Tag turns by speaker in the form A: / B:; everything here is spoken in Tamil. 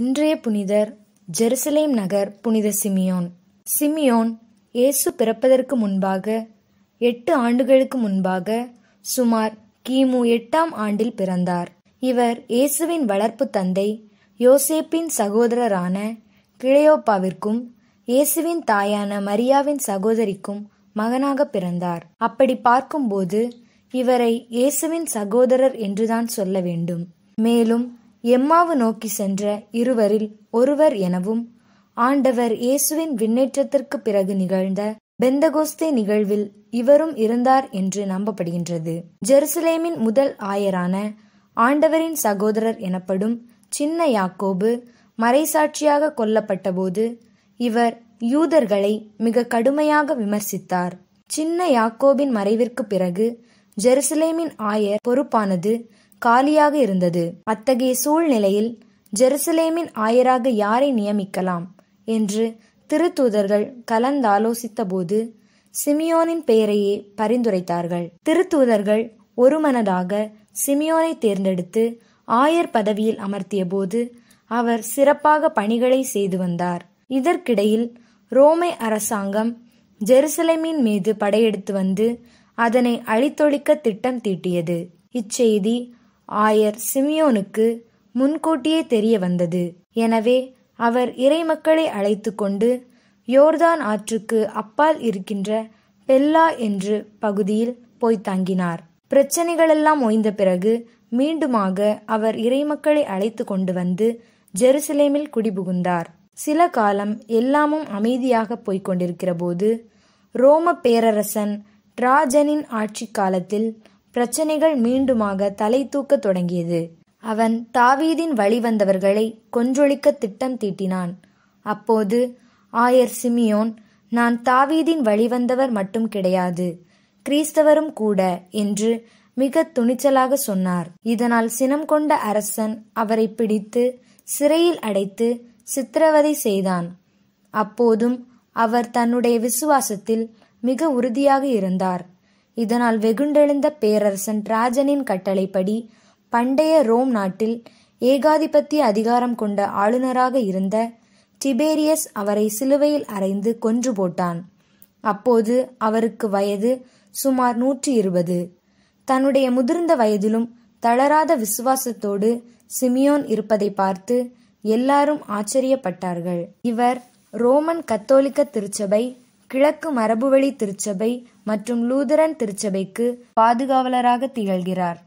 A: இன்றைய புனிதர் ஜெருசலேம் நகர் புனித சிமியோன் சிமியோன் இயேசு பிறப்பதற்கு முன்பாக எட்டு ஆண்டுகளுக்கு முன்பாக சுமார் கிமு எட்டாம் ஆண்டில் பிறந்தார் இவர் இயேசுவின் வளர்ப்பு தந்தை யோசேப்பின் சகோதரரான கிளையோப்பாவிற்கும் இயேசுவின் தாயான மரியாவின் சகோதரிக்கும் மகனாக பிறந்தார் அப்படி பார்க்கும்போது இவரை இயேசுவின் சகோதரர் என்றுதான் சொல்ல வேண்டும் மேலும் எம்மாவு நோக்கி சென்ற இருவரில் ஒருவர் எனவும் ஆண்டவர் இயேசுவின் விண்ணேற்றத்திற்கு பிறகு நிகழ்ந்த பெந்தகோஸ்தே நிகழ்வில் இவரும் இருந்தார் என்று நம்பப்படுகின்றது ஜெருசலேமின் முதல் ஆயரான ஆண்டவரின் சகோதரர் எனப்படும் சின்ன யாக்கோபு மறைசாட்சியாக கொல்லப்பட்டபோது இவர் யூதர்களை மிக கடுமையாக விமர்சித்தார் சின்ன யாக்கோபின் மறைவிற்கு பிறகு ஜெருசலேமின் ஆயர் பொறுப்பானது காலியாக இருந்தது அத்தகைய சூழ்நிலையில் ஜெருசலேமின் ஆயராக யாரை நியமிக்கலாம் என்று திருத்தூதர்கள் கலந்தாலோசித்தபோது சிமியோனின் பெயரையே பரிந்துரைத்தார்கள் திருத்தூதர்கள் ஒருமனதாக சிமியோனை தேர்ந்தெடுத்து ஆயர் பதவியில் அமர்த்திய போது அவர் சிறப்பாக பணிகளை செய்து வந்தார் இதற்கிடையில் ரோமை அரசாங்கம் ஜெருசலேமின் மீது படையெடுத்து வந்து அதனை அழித்தொழிக்க திட்டம் தீட்டியது இச்செய்தி ஆயர் சிமியோனுக்கு முன்கூட்டியே தெரிய வந்தது எனவே அவர் இறைமக்களை அழைத்து கொண்டு யோர்தான் ஆற்றுக்கு அப்பால் இருக்கின்ற பெல்லா என்று பகுதியில் போய் தங்கினார் பிரச்சனைகளெல்லாம் ஓய்ந்த பிறகு மீண்டுமாக அவர் இறைமக்களை அழைத்து கொண்டு வந்து ஜெருசலேமில் குடிபுகுந்தார் சில காலம் எல்லாமும் அமைதியாக போய்க் கொண்டிருக்கிற போது ரோம பேரரசன் டிராஜனின் ஆட்சி காலத்தில் பிரச்சனைகள் மீண்டுமாக தலை தூக்கத் தொடங்கியது அவன் தாவீதின் வழிவந்தவர்களை கொன்றொழிக்க திட்டம் தீட்டினான் அப்போது ஆயர் சிமியோன் நான் தாவீதின் வழிவந்தவர் மட்டும் கிடையாது கிறிஸ்தவரும் கூட என்று மிக துணிச்சலாக சொன்னார் இதனால் சினம் கொண்ட அரசன் அவரை பிடித்து சிறையில் அடைத்து சித்திரவதை செய்தான் அப்போதும் அவர் தன்னுடைய விசுவாசத்தில் மிக உறுதியாக இருந்தார் இதனால் வெகுண்டெழுந்த பேரரசன் ராஜனின் கட்டளைப்படி பண்டைய ரோம் நாட்டில் ஏகாதிபத்திய அதிகாரம் கொண்ட ஆளுநராக இருந்த டிபேரியஸ் அவரை சிலுவையில் அறைந்து கொன்று போட்டான் அப்போது அவருக்கு வயது சுமார் நூற்றி இருபது தன்னுடைய முதிர்ந்த வயதிலும் தளராத விசுவாசத்தோடு சிமியோன் இருப்பதை பார்த்து எல்லாரும் ஆச்சரியப்பட்டார்கள் இவர் ரோமன் கத்தோலிக்க திருச்சபை கிழக்கு மரபுவழி திருச்சபை மற்றும் லூதரன் திருச்சபைக்கு பாதுகாவலராக திகழ்கிறார்